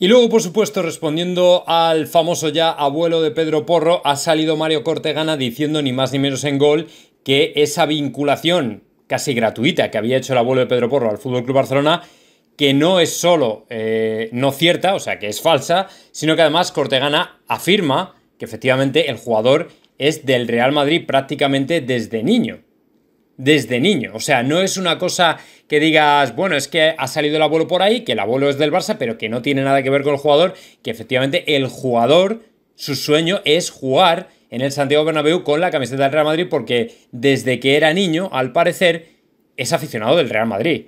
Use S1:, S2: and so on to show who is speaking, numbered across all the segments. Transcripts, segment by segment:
S1: Y luego, por supuesto, respondiendo al famoso ya abuelo de Pedro Porro, ha salido Mario Cortegana diciendo ni más ni menos en gol que esa vinculación casi gratuita que había hecho el abuelo de Pedro Porro al Fútbol Club Barcelona, que no es solo eh, no cierta, o sea, que es falsa, sino que además Cortegana afirma que efectivamente el jugador es del Real Madrid prácticamente desde niño desde niño. O sea, no es una cosa que digas, bueno, es que ha salido el abuelo por ahí, que el abuelo es del Barça, pero que no tiene nada que ver con el jugador, que efectivamente el jugador, su sueño es jugar en el Santiago Bernabéu con la camiseta del Real Madrid, porque desde que era niño, al parecer, es aficionado del Real Madrid.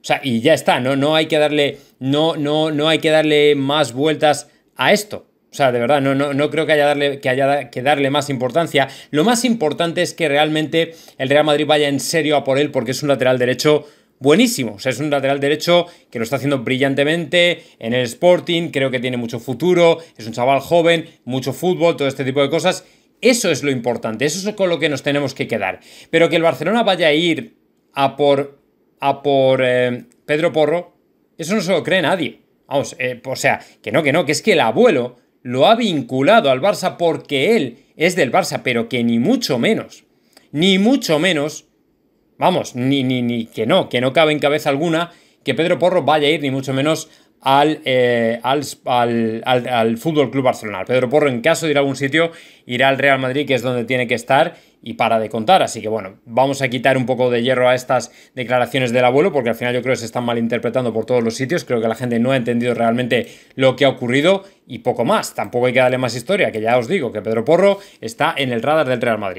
S1: O sea, y ya está, no, no hay que darle, no, no, no hay que darle más vueltas a esto. O sea, de verdad, no, no, no creo que haya, darle, que haya que darle más importancia. Lo más importante es que realmente el Real Madrid vaya en serio a por él porque es un lateral derecho buenísimo. O sea, es un lateral derecho que lo está haciendo brillantemente en el Sporting, creo que tiene mucho futuro, es un chaval joven, mucho fútbol, todo este tipo de cosas. Eso es lo importante, eso es con lo que nos tenemos que quedar. Pero que el Barcelona vaya a ir a por, a por eh, Pedro Porro, eso no se lo cree nadie. Vamos, eh, o sea, que no, que no, que es que el abuelo lo ha vinculado al Barça porque él es del Barça, pero que ni mucho menos, ni mucho menos, vamos, ni, ni, ni que no, que no cabe en cabeza alguna que Pedro Porro vaya a ir ni mucho menos eh, al, al, Fútbol Club Barcelona. Pedro Porro, en caso de ir a algún sitio, irá al Real Madrid, que es donde tiene que estar, y para de contar. Así que bueno, vamos a quitar un poco de hierro a estas declaraciones del abuelo, porque al final yo creo que se están malinterpretando por todos los sitios. Creo que la gente no ha entendido realmente lo que ha ocurrido y poco más. Tampoco hay que darle más historia, que ya os digo que Pedro Porro está en el radar del Real Madrid.